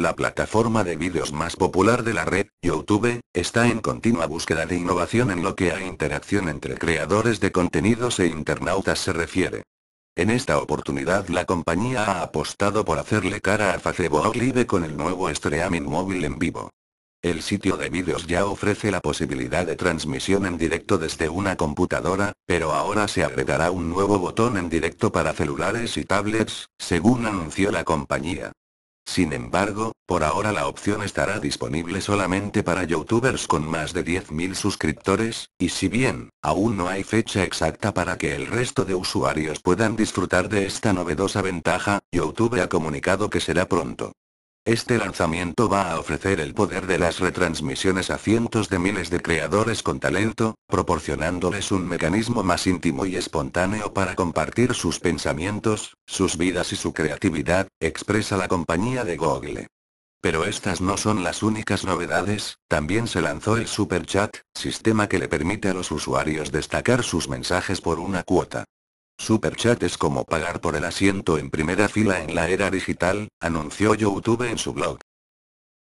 La plataforma de vídeos más popular de la red, YouTube, está en continua búsqueda de innovación en lo que a interacción entre creadores de contenidos e internautas se refiere. En esta oportunidad la compañía ha apostado por hacerle cara a Facebook Live con el nuevo streaming móvil en vivo. El sitio de vídeos ya ofrece la posibilidad de transmisión en directo desde una computadora, pero ahora se agregará un nuevo botón en directo para celulares y tablets, según anunció la compañía. Sin embargo, por ahora la opción estará disponible solamente para youtubers con más de 10.000 suscriptores, y si bien, aún no hay fecha exacta para que el resto de usuarios puedan disfrutar de esta novedosa ventaja, YouTube ha comunicado que será pronto. Este lanzamiento va a ofrecer el poder de las retransmisiones a cientos de miles de creadores con talento, proporcionándoles un mecanismo más íntimo y espontáneo para compartir sus pensamientos, sus vidas y su creatividad, expresa la compañía de Google. Pero estas no son las únicas novedades, también se lanzó el Super Chat, sistema que le permite a los usuarios destacar sus mensajes por una cuota. Superchat es como pagar por el asiento en primera fila en la era digital, anunció YouTube en su blog.